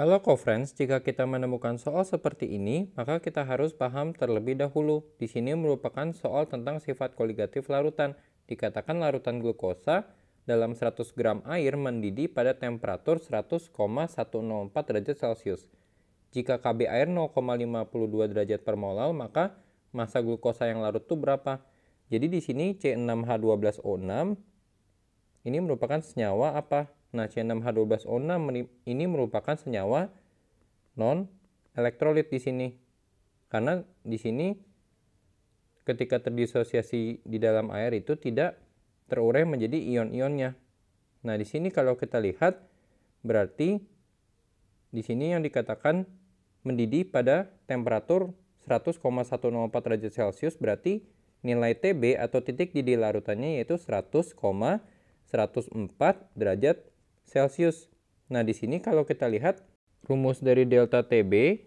Halo co-friends, jika kita menemukan soal seperti ini, maka kita harus paham terlebih dahulu. Di sini merupakan soal tentang sifat koligatif larutan. Dikatakan larutan glukosa dalam 100 gram air mendidih pada temperatur 100,104 derajat Celcius. Jika KB air 0,52 derajat per molal, maka massa glukosa yang larut itu berapa? Jadi di sini C6H12O6 ini merupakan senyawa apa? Nah, C6H12O6 ini merupakan senyawa non elektrolit di sini. Karena di sini ketika terdisosiasi di dalam air itu tidak terurai menjadi ion-ionnya. Nah, di sini kalau kita lihat berarti di sini yang dikatakan mendidih pada temperatur 100,104 derajat Celcius berarti nilai TB atau titik didih larutannya yaitu 100,104 derajat Celsius. Nah, di sini kalau kita lihat rumus dari delta TB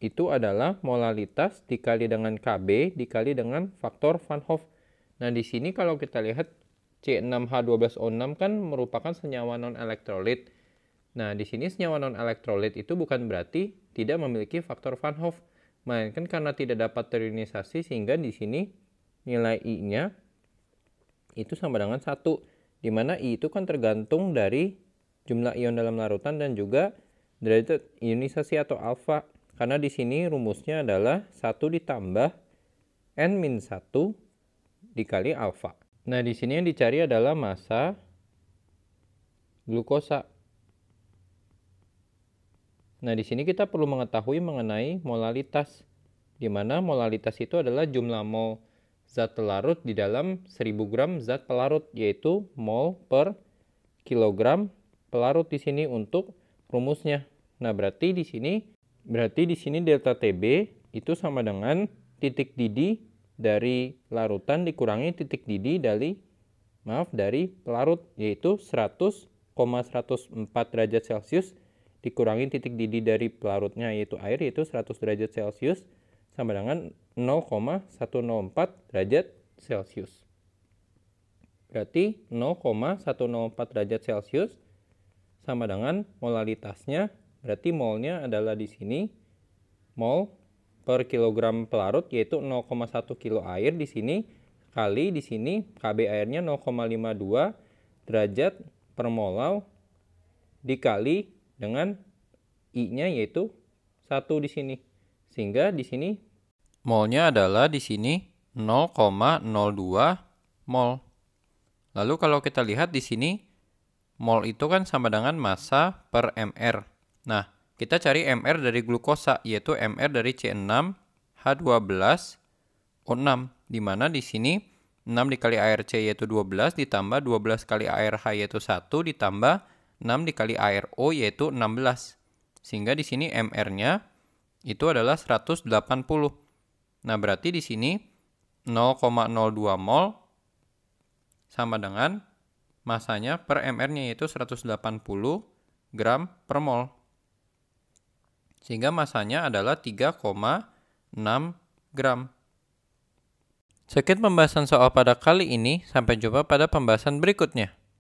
itu adalah molalitas dikali dengan KB dikali dengan faktor Van Hoff. Nah, di sini kalau kita lihat C6H12O6 kan merupakan senyawa non-elektrolit. Nah, di sini senyawa non-elektrolit itu bukan berarti tidak memiliki faktor Van Hoff, melainkan karena tidak dapat terionisasi sehingga di sini nilai I-nya itu sama dengan 1, di mana I itu kan tergantung dari jumlah ion dalam larutan dan juga derajat ionisasi atau alfa. Karena di sini rumusnya adalah 1 ditambah n min 1 dikali alfa. Nah, di sini yang dicari adalah massa glukosa. Nah, di sini kita perlu mengetahui mengenai molalitas, di mana molalitas itu adalah jumlah mol zat pelarut di dalam 1000 gram zat pelarut, yaitu mol per kilogram pelarut di sini untuk rumusnya. Nah, berarti di sini berarti di sini delta TB itu sama dengan titik didih dari larutan dikurangi titik didih dari maaf dari pelarut yaitu 100,104 derajat Celcius dikurangi titik didih dari pelarutnya yaitu air yaitu 100 derajat Celcius sama dengan 0,104 derajat Celcius. Berarti 0,104 derajat Celcius sama dengan molalitasnya. Berarti molnya adalah di sini mol per kilogram pelarut yaitu 0,1 kilo air di sini kali di sini KB airnya 0,52 derajat per molau dikali dengan I-nya yaitu 1 di sini. Sehingga di sini molnya adalah di sini 0,02 mol. Lalu kalau kita lihat di sini mol itu kan sama dengan massa per mr. Nah, kita cari mr dari glukosa, yaitu mr dari C6H12O6, di mana di sini 6 dikali ARC yaitu 12 ditambah 12 kali ARH yaitu 1 ditambah 6 dikali ARO yaitu 16. Sehingga di sini MR-nya itu adalah 180. Nah, berarti di sini 0,02 mol sama dengan masanya per mr-nya yaitu 180 gram per mol. Sehingga masanya adalah 3,6 gram. Sekian pembahasan soal pada kali ini, sampai jumpa pada pembahasan berikutnya.